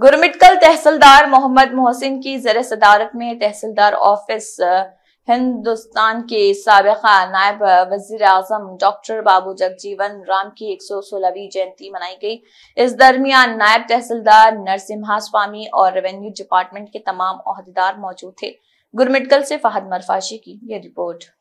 गुरमिटकल तहसीलदार मोहम्मद मोहसिन की जर सदारत में तहसीलदार ऑफिस हिंदुस्तान के सबका नायब वजीर अजम डॉक्टर बाबू जगजीवन राम की एक सौ सोलहवीं जयंती मनाई गई इस दरमियान नायब तहसीलदार नरसिम्हा स्वामी और रेवेन्यू डिपार्टमेंट के तमाम अहदेदार मौजूद थे गुरमिटकल से फहद मरफाशी की ये रिपोर्ट